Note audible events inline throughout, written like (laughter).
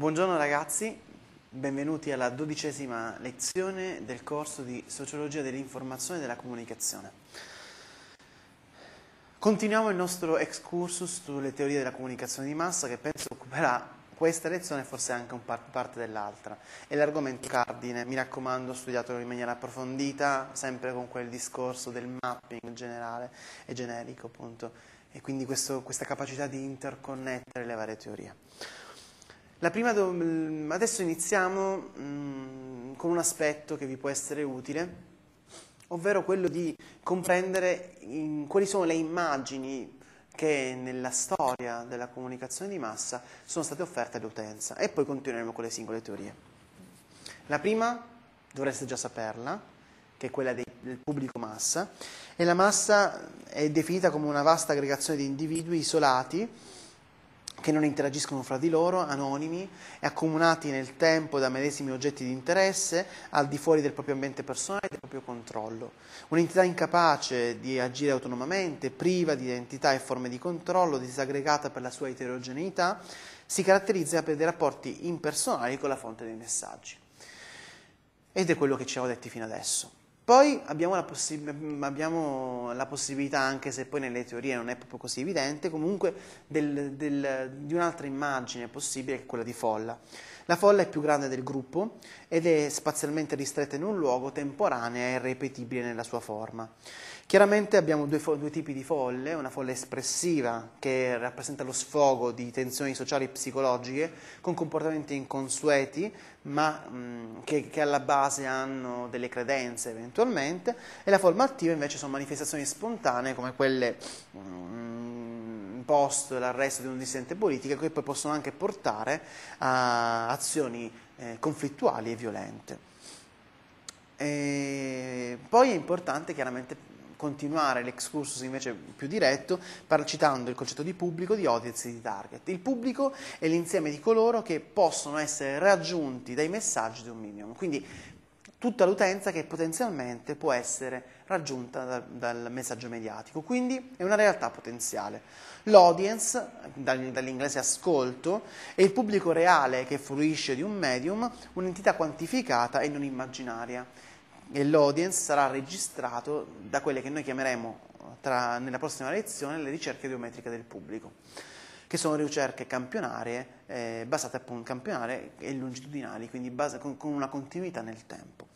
Buongiorno ragazzi, benvenuti alla dodicesima lezione del corso di Sociologia dell'Informazione e della Comunicazione. Continuiamo il nostro excursus sulle teorie della comunicazione di massa che penso occuperà questa lezione e forse anche un par parte dell'altra. È l'argomento cardine, mi raccomando studiatelo in maniera approfondita, sempre con quel discorso del mapping generale e generico appunto, e quindi questo, questa capacità di interconnettere le varie teorie. Prima, mm, adesso iniziamo mm, con un aspetto che vi può essere utile, ovvero quello di comprendere in, quali sono le immagini che nella storia della comunicazione di massa sono state offerte all'utenza e poi continueremo con le singole teorie. La prima dovreste già saperla, che è quella dei, del pubblico massa, e la massa è definita come una vasta aggregazione di individui isolati che non interagiscono fra di loro, anonimi e accomunati nel tempo da medesimi oggetti di interesse, al di fuori del proprio ambiente personale e del proprio controllo. Un'entità incapace di agire autonomamente, priva di identità e forme di controllo, disaggregata per la sua eterogeneità, si caratterizza per dei rapporti impersonali con la fonte dei messaggi. Ed è quello che ci avevo detto fino adesso. Poi abbiamo la, possi- abbiamo la, possibilità, anche se poi nelle teorie non è proprio così evidente, comunque del, del, di un'altra immagine possibile che è quella di folla. La folla è più grande del gruppo ed è spazialmente ristretta in un luogo, temporanea e ripetibile nella sua forma. Chiaramente abbiamo due, due, tipi di folle, una folle espressiva che rappresenta lo sfogo di tensioni sociali e psicologiche con comportamenti inconsueti ma mh, che, che, alla base hanno delle credenze eventualmente e la forma attiva invece sono manifestazioni spontanee come quelle mh, post l'arresto di un dissidente politico che poi possono anche portare a azioni eh, conflittuali e violente. E poi è importante chiaramente continuare l'excursus invece più diretto citando il concetto di pubblico, di audience e di target. Il pubblico è l'insieme di coloro che possono essere raggiunti dai messaggi di un medium, quindi tutta l'utenza che potenzialmente può essere raggiunta da, dal messaggio mediatico, quindi è una realtà potenziale. L'audience, dall'inglese ascolto, è il pubblico reale che fruisce di un medium, un'entità quantificata e non immaginaria e l'audience sarà registrato da quelle che noi chiameremo eh, tra, nella prossima lezione le ricerche biometriche del pubblico, che sono ricerche campionarie, eh, basate appunto campionare e longitudinali, quindi base, con, con una continuità nel tempo.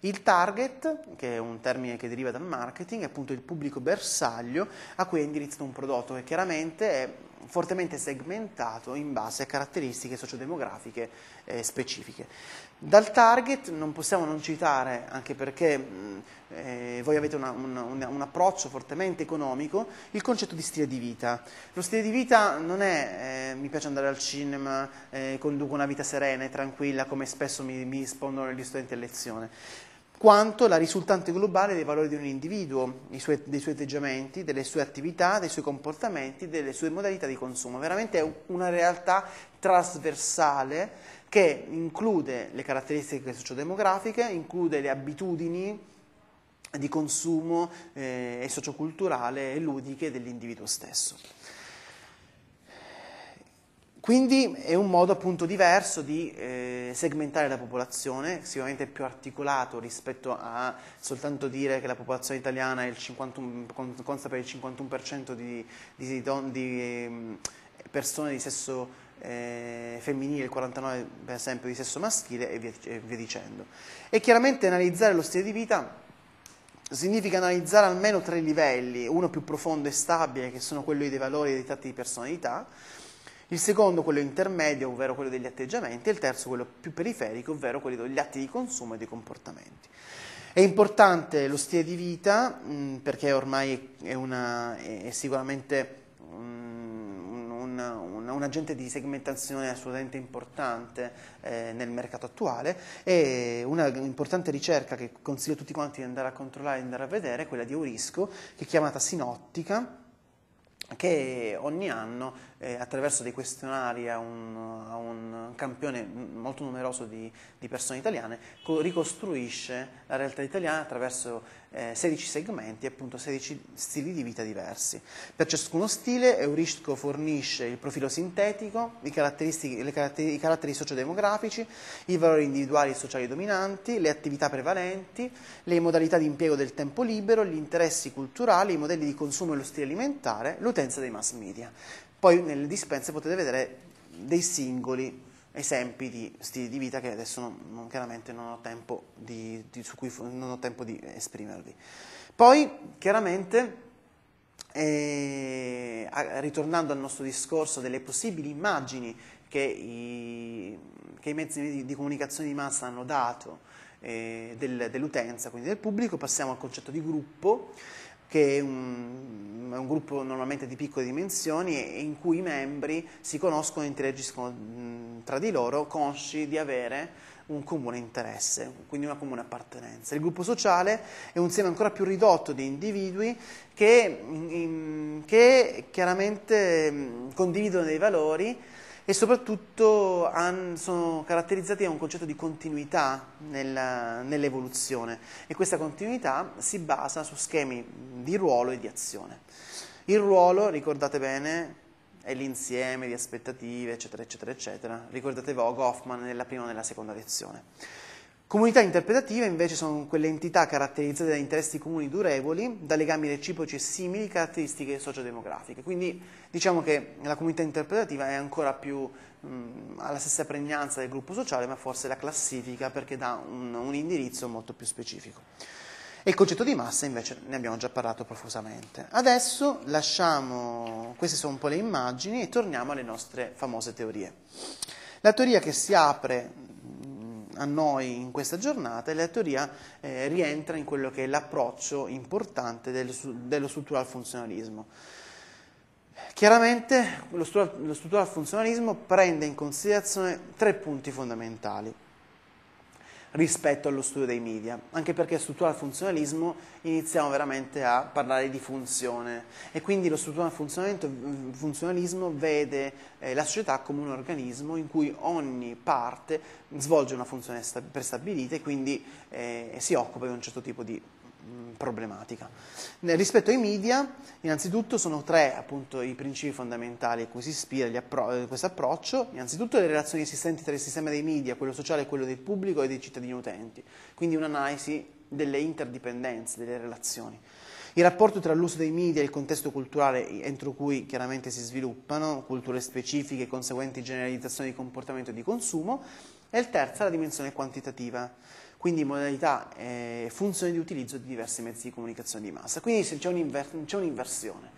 Il target, che è un termine che deriva dal marketing, è appunto il pubblico bersaglio a cui è indirizzato un prodotto che chiaramente è fortemente segmentato in base a caratteristiche sociodemografiche eh, specifiche. Dal target non possiamo non citare, anche perché eh, voi avete una, un, un, un, approccio fortemente economico, il concetto di stile di vita. Lo stile di vita non è eh, mi piace andare al cinema, eh, conduco una vita serena e tranquilla come spesso mi, mi rispondono gli studenti a lezione quanto la risultante globale dei valori di un individuo, suoi, dei suoi atteggiamenti, delle sue attività, dei suoi comportamenti, delle sue modalità di consumo. Veramente è una realtà trasversale che include le caratteristiche sociodemografiche, include le abitudini di consumo eh, e socioculturale e ludiche dell'individuo stesso. Quindi è un modo appunto diverso di eh, segmentare la popolazione, sicuramente più articolato rispetto a soltanto dire che la popolazione italiana è 51, consta per il 51% di, di, di, di ehm, persone di sesso eh, femminile, il 49% per esempio di sesso maschile e via, e via dicendo. E chiaramente analizzare lo stile di vita significa analizzare almeno tre livelli, uno più profondo e stabile, che sono quello dei valori e dei tratti di personalità, il secondo quello intermedio, ovvero quello degli atteggiamenti, e il terzo quello più periferico, ovvero quello degli atti di consumo e dei comportamenti. È importante lo stile di vita mh, perché ormai è, una, è sicuramente mh, una, un agente di segmentazione assolutamente importante eh, nel mercato attuale e una importante ricerca che consiglio a tutti quanti di andare a controllare e andare a vedere è quella di Eurisco che è chiamata Sinottica che ogni anno eh, attraverso dei questionari a un, a un campione molto numeroso di, di persone italiane ricostruisce la realtà italiana attraverso eh, 16 segmenti e appunto 16 stili di vita diversi. Per ciascuno stile Eurisco fornisce il profilo sintetico, i, caratteri, i caratteri sociodemografici, i valori individuali e sociali dominanti, le attività prevalenti, le modalità di impiego del tempo libero, gli interessi culturali, i modelli di consumo e lo stile alimentare, l'utenza dei mass media. Poi nelle dispense potete vedere dei singoli esempi di stili di vita che adesso non, non, chiaramente non ho tempo di, di, su cui non ho tempo di esprimervi. Poi chiaramente eh, ritornando al nostro discorso delle possibili immagini che i, che i mezzi di, di, comunicazione di massa hanno dato eh, del, dell'utenza, quindi del pubblico, passiamo al concetto di gruppo che è un, un, gruppo normalmente di piccole dimensioni e in cui i membri si conoscono e interagiscono tra di loro consci di avere un comune interesse, quindi una comune appartenenza. Il gruppo sociale è un insieme ancora più ridotto di individui che, che chiaramente condividono dei valori e soprattutto han, sono caratterizzati da un concetto di continuità nel, nell'evoluzione e questa continuità si basa su schemi di ruolo e di azione. Il ruolo, ricordate bene, è l'insieme di aspettative, eccetera, eccetera, eccetera. Ricordate Vogue, Hoffman nella prima e nella seconda lezione. Comunità interpretative invece sono quelle entità caratterizzate da interessi comuni durevoli, da legami reciproci e simili, caratteristiche sociodemografiche. Quindi diciamo che la comunità interpretativa è ancora più mh, mm, alla stessa pregnanza del gruppo sociale, ma forse la classifica perché dà un, un indirizzo molto più specifico. E il concetto di massa invece ne abbiamo già parlato profusamente. Adesso lasciamo, queste sono un po' le immagini e torniamo alle nostre famose teorie. La teoria che si apre a noi in questa giornata e la teoria eh, rientra in quello che è l'approccio importante dello, dello struttural funzionalismo. Chiaramente lo struttural funzionalismo prende in considerazione tre punti fondamentali rispetto allo studio dei media, anche perché strutturale funzionalismo iniziamo veramente a parlare di funzione e quindi lo strutturale mm, funzionalismo vede eh, la società come un organismo in cui ogni parte svolge una funzione prestabilita e quindi eh, si occupa di un certo tipo di Mm, problematica. Rispetto ai media, innanzitutto sono tre appunto i principi fondamentali a cui si ispira appro eh, questo approccio, innanzitutto le relazioni esistenti tra il sistema dei media, quello sociale e quello del pubblico e dei cittadini utenti, quindi un'analisi delle interdipendenze, delle relazioni. Il rapporto tra l'uso dei media e il contesto culturale entro cui chiaramente si sviluppano, culture specifiche e conseguenti generalizzazioni di comportamento e di consumo, e il terzo la dimensione quantitativa quindi modalità eh, e eh, funzioni di utilizzo di diversi mezzi di comunicazione di massa. Quindi c'è, un'inversione.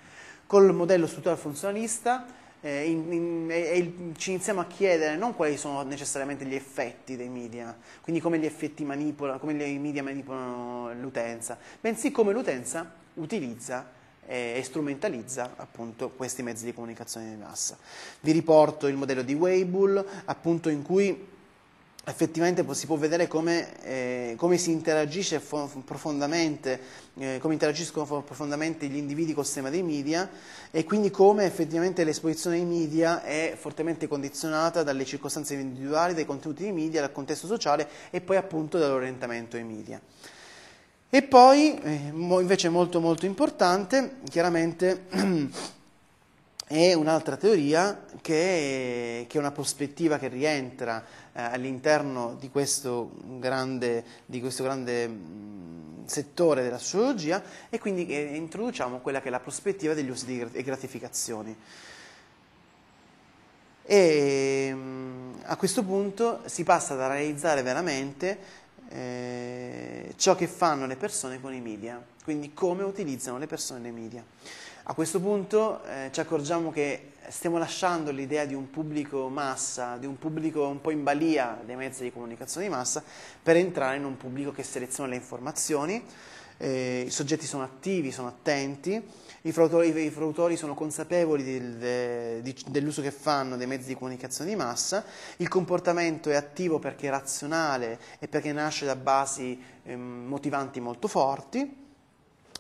Col modello strutturale funzionalista eh, in, in, in, ci iniziamo a chiedere non quali sono necessariamente gli effetti dei media, quindi come gli effetti manipolano, come i media manipolano l'utenza, bensì come l'utenza utilizza eh, e strumentalizza appunto questi mezzi di comunicazione di massa. Vi riporto il modello di Weibull, appunto in cui effettivamente si può vedere come, eh, come si interagisce profondamente, eh, come interagiscono profondamente gli individui col sistema dei media e quindi come effettivamente l'esposizione ai media è fortemente condizionata dalle circostanze individuali, dai contenuti dei media, dal contesto sociale e poi appunto dall'orientamento ai media. E poi, eh, invece molto molto importante, chiaramente... (clears throat) è un'altra teoria che è, che è, una prospettiva che rientra eh, all'interno di questo grande, di questo grande mh, mm, settore dell'astrologia e quindi eh, introduciamo quella che è la prospettiva degli usi e gratificazioni. E mh, mm, a questo punto si passa ad analizzare veramente eh, ciò che fanno le persone con i media, quindi come utilizzano le persone nei media. A questo punto eh, ci accorgiamo che stiamo lasciando l'idea di un pubblico massa, di un pubblico un po' in balia dei mezzi di comunicazione di massa, per entrare in un pubblico che seleziona le informazioni, eh, i soggetti sono attivi, sono attenti, i fraudatori, i fraudatori sono consapevoli del, de, di, dell'uso che fanno dei mezzi di comunicazione di massa, il comportamento è attivo perché è razionale e perché nasce da basi eh, motivanti molto forti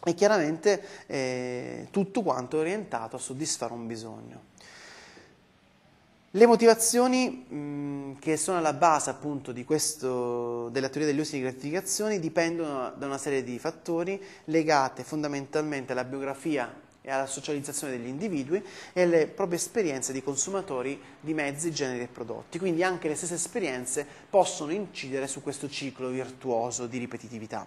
e chiaramente eh, tutto quanto è orientato a soddisfare un bisogno. Le motivazioni mh, mm, che sono alla base appunto questo, della teoria degli usi di gratificazioni dipendono da una serie di fattori legati fondamentalmente alla biografia e alla socializzazione degli individui e alle proprie esperienze di consumatori di mezzi, generi e prodotti. Quindi anche le stesse esperienze possono incidere su questo ciclo virtuoso di ripetitività.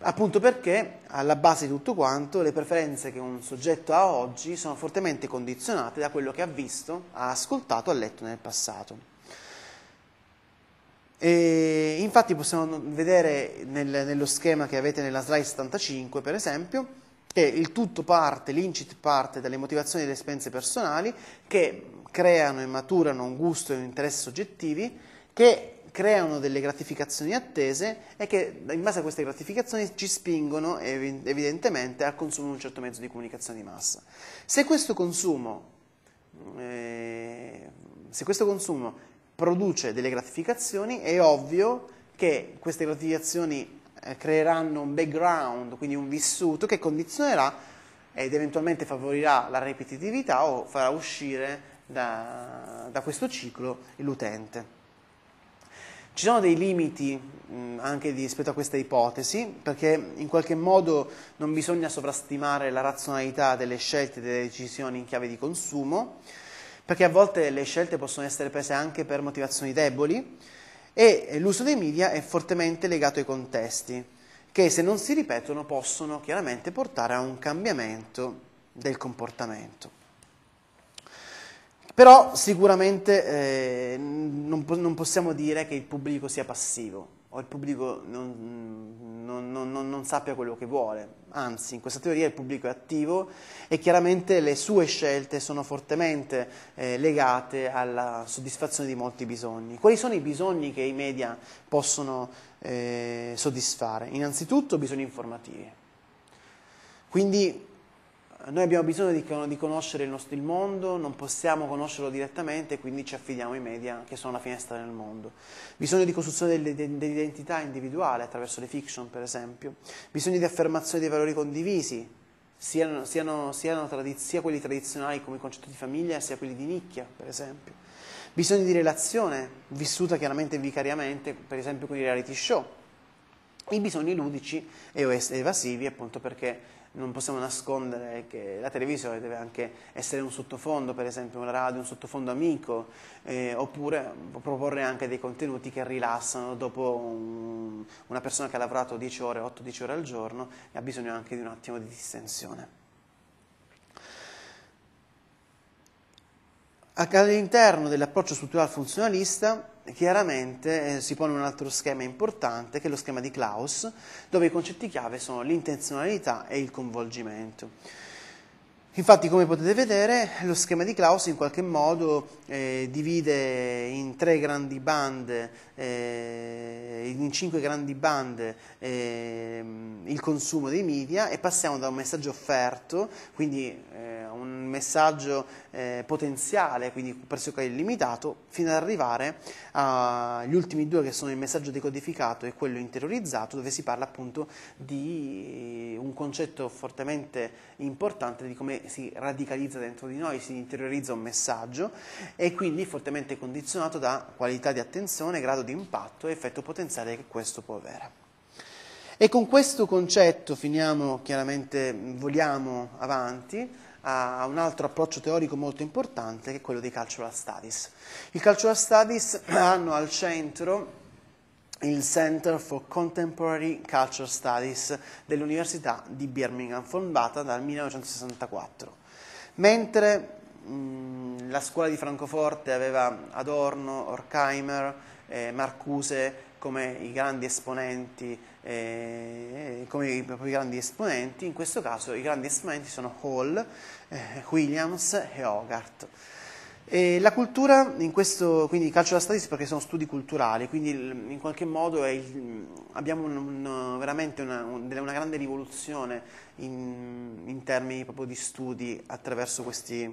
Appunto perché alla base di tutto quanto le preferenze che un soggetto ha oggi sono fortemente condizionate da quello che ha visto, ha ascoltato, ha letto nel passato. E infatti possiamo vedere nel, nello schema che avete nella slide 75, per esempio, che il tutto parte, l'incit parte dalle motivazioni e dalle esperienze personali che creano e maturano un gusto e un interesse soggettivi che creano delle gratificazioni attese e che in base a queste gratificazioni ci spingono ev- evidentemente al consumo di un certo mezzo di comunicazione di massa. Se questo consumo, eh, se questo consumo produce delle gratificazioni è ovvio che queste gratificazioni eh, creeranno un background, quindi un vissuto che condizionerà ed eventualmente favorirà la ripetitività o farà uscire da, da questo ciclo l'utente. Ci sono dei limiti anche rispetto a questa ipotesi, perché in qualche modo non bisogna sovrastimare la razionalità delle scelte e delle decisioni in chiave di consumo, perché a volte le scelte possono essere prese anche per motivazioni deboli e l'uso dei media è fortemente legato ai contesti, che se non si ripetono possono chiaramente portare a un cambiamento del comportamento. Però sicuramente eh, non, non, possiamo dire che il pubblico sia passivo o il pubblico non, non, non, sappia quello che vuole. Anzi, in questa teoria il pubblico è attivo e chiaramente le sue scelte sono fortemente eh, legate alla soddisfazione di molti bisogni. Quali sono i bisogni che i media possono eh, soddisfare? Innanzitutto bisogni informativi. Quindi noi abbiamo bisogno di, di conoscere il, nostro, il mondo, non possiamo conoscerlo direttamente, quindi ci affidiamo ai media che sono la finestra nel mondo. Bisogno di costruzione dell'identità individuale attraverso le fiction, per esempio. Bisogno di affermazione dei valori condivisi, siano, siano, siano sia quelli tradizionali come il concetto di famiglia, sia quelli di nicchia, per esempio. Bisogno di relazione, vissuta chiaramente vicariamente, per esempio con i reality show. I bisogni ludici e evasivi, appunto perché non possiamo nascondere che la televisione deve anche essere un sottofondo, per esempio una radio, un sottofondo amico, eh, oppure proporre anche dei contenuti che rilassano dopo un, una persona che ha lavorato 10 ore, 8-10 ore al giorno e ha bisogno anche di un attimo di distensione. All'interno dell'approccio strutturale funzionalista chiaramente eh, si pone un altro schema importante che è lo schema di Klaus, dove i concetti chiave sono l'intenzionalità e il coinvolgimento. Infatti, come potete vedere, lo schema di Klaus in qualche modo eh, divide in tre grandi bande, eh, in cinque grandi bande eh, il consumo dei media e passiamo da un messaggio offerto, quindi eh, un messaggio eh, potenziale, quindi pressoché illimitato, fino ad arrivare agli ultimi due che sono il messaggio decodificato e quello interiorizzato, dove si parla appunto di un concetto fortemente importante di come si radicalizza dentro di noi, si interiorizza un messaggio e quindi fortemente condizionato da qualità di attenzione, grado di impatto e effetto potenziale che questo può avere. E con questo concetto finiamo, chiaramente voliamo avanti, a un altro approccio teorico molto importante che è quello dei cultural studies. I cultural studies (clears throat) hanno al centro il Center for Contemporary Cultural Studies dell'Università di Birmingham, fondata dal 1964. Mentre mh, mm, la scuola di Francoforte aveva Adorno, Horkheimer, eh, Marcuse, come i grandi esponenti, eh, come i, i grandi esponenti, in questo caso i grandi esponenti sono Hall, eh, Williams e Hogarth. E la cultura, in questo, quindi calcio la statistica perché sono studi culturali, quindi in qualche modo il, abbiamo un, un, veramente una, un, una, grande rivoluzione in, in termini proprio di studi attraverso questi,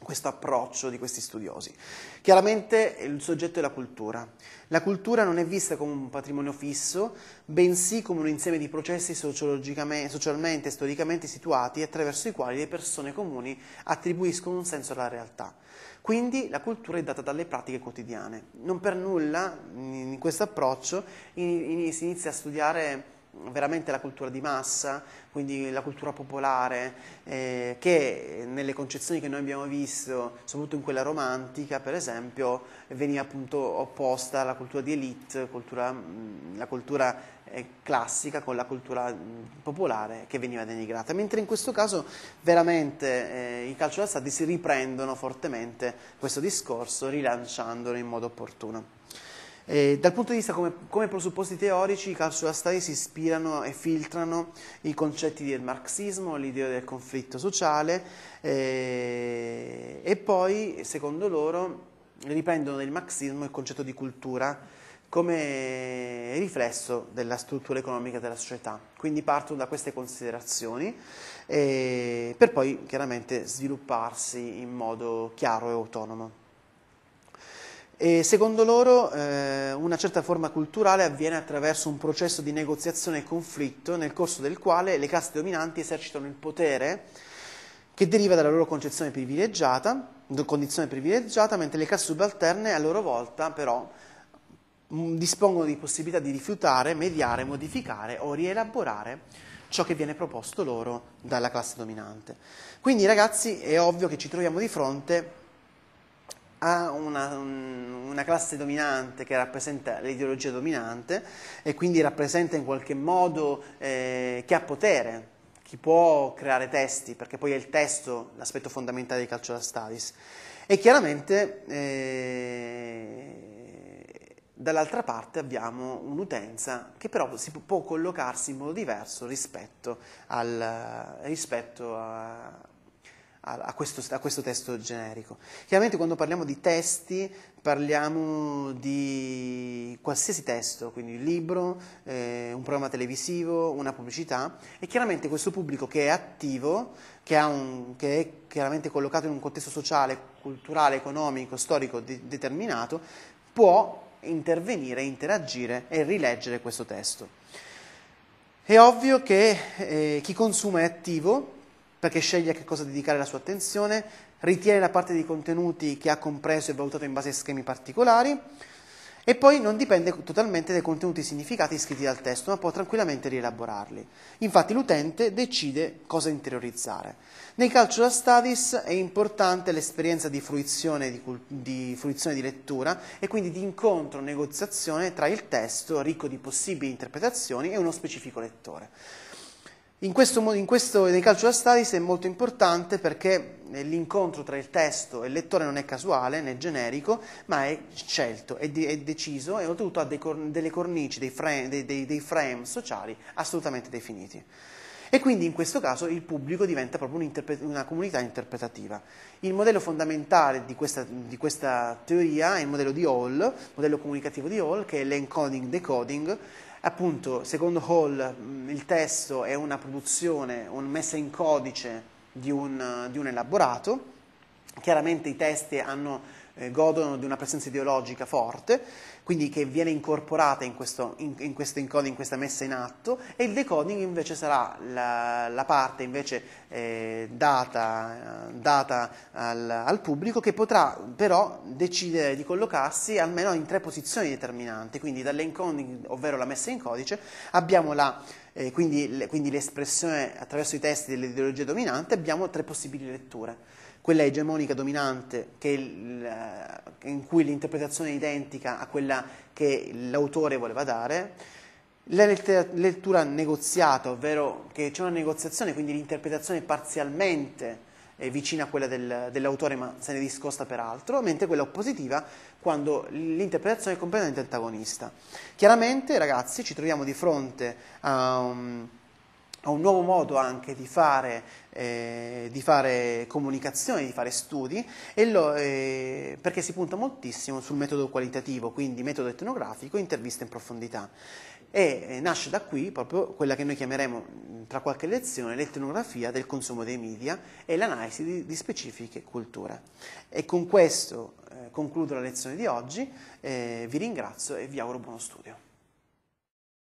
questo approccio di questi studiosi. Chiaramente il soggetto è la cultura. La cultura non è vista come un patrimonio fisso, bensì come un insieme di processi socialmente e storicamente situati attraverso i quali le persone comuni attribuiscono un senso alla realtà. Quindi la cultura è data dalle pratiche quotidiane. Non per nulla in questo approccio si inizia a studiare veramente la cultura di massa, quindi la cultura popolare, eh, che nelle concezioni che noi abbiamo visto, soprattutto in quella romantica, per esempio, veniva appunto opposta alla cultura di elite, cultura, mm, la cultura eh, classica con la cultura mm, popolare che veniva denigrata, mentre in questo caso veramente eh, i calciolazzati si riprendono fortemente questo discorso rilanciandolo in modo opportuno. Eh, dal punto di vista come, come presupposti teorici, i calcio storia si ispirano e filtrano i concetti del marxismo, l'idea del conflitto sociale eh, e poi, secondo loro, riprendono del marxismo il concetto di cultura come riflesso della struttura economica della società. Quindi partono da queste considerazioni eh, per poi chiaramente svilupparsi in modo chiaro e autonomo. E secondo loro eh, una certa forma culturale avviene attraverso un processo di negoziazione e conflitto nel corso del quale le caste dominanti esercitano il potere che deriva dalla loro concezione privilegiata, condizione privilegiata, mentre le caste subalterne a loro volta però mm, dispongono di possibilità di rifiutare, mediare, modificare o rielaborare ciò che viene proposto loro dalla classe dominante. Quindi ragazzi è ovvio che ci troviamo di fronte ha una, una, classe dominante che rappresenta l'ideologia dominante e quindi rappresenta in qualche modo eh, chi ha potere, chi può creare testi, perché poi è il testo l'aspetto fondamentale di Cultural Studies. E chiaramente eh, dall'altra parte abbiamo un'utenza che però si può collocarsi in modo diverso rispetto, al, rispetto a, a, a, questo, a questo testo generico. Chiaramente quando parliamo di testi parliamo di qualsiasi testo, quindi un libro, eh, un programma televisivo, una pubblicità e chiaramente questo pubblico che è attivo, che, un, che è chiaramente collocato in un contesto sociale, culturale, economico, storico de- determinato, può intervenire, interagire e rileggere questo testo. È ovvio che eh, chi consuma è attivo perché sceglie a che cosa dedicare la sua attenzione, ritiene la parte dei contenuti che ha compreso e valutato in base a schemi particolari e poi non dipende totalmente dai contenuti significati iscritti dal testo, ma può tranquillamente rielaborarli. Infatti l'utente decide cosa interiorizzare. Nei cultural studies è importante l'esperienza di fruizione di, di fruizione di lettura e quindi di incontro, negoziazione tra il testo ricco di possibili interpretazioni e uno specifico lettore. In questo, in questo, nei cultural studies è molto importante perché eh, l'incontro tra il testo e il lettore non è casuale né generico, ma è scelto, è, de- è deciso e oltretutto ha cor- delle cornici, dei frame, dei, dei, dei frame, sociali assolutamente definiti. E quindi in questo caso il pubblico diventa proprio una comunità interpretativa. Il modello fondamentale di questa, di questa teoria è il modello di Hall, modello comunicativo di Hall, che è l'encoding-decoding, Appunto, secondo Hall, mm, il testo è una produzione, un messa in codice di un, di un elaborato. Chiaramente i testi hanno, eh, godono di una presenza ideologica forte, quindi che viene incorporata in questo, in, in questo, encoding, in questa messa in atto, e il decoding invece sarà la, la parte invece, eh, data, data al, al, pubblico che potrà però decidere di collocarsi almeno in tre posizioni determinanti, quindi dall'encoding, ovvero la messa in codice, abbiamo la, eh, quindi, le, quindi l'espressione attraverso i testi dell'ideologia dominante, abbiamo tre possibili letture quella egemonica dominante il, eh, in cui l'interpretazione è identica a quella che l'autore voleva dare, la lettura negoziata, ovvero che c'è una negoziazione, quindi l'interpretazione parzialmente vicina a quella del, dell'autore ma se ne discosta peraltro, mentre quella oppositiva quando l'interpretazione è completamente antagonista. Chiaramente ragazzi ci troviamo di fronte a... Um, a un nuovo modo anche di fare, eh, di fare comunicazione, di fare studi, lo, eh, perché si punta moltissimo sul metodo qualitativo, quindi metodo etnografico, interviste in profondità. E eh, nasce da qui proprio quella che noi chiameremo tra qualche lezione l'etnografia del consumo dei media e l'analisi di, di specifiche culture. E con questo eh, concludo la lezione di oggi, eh, vi ringrazio e vi auguro buono studio.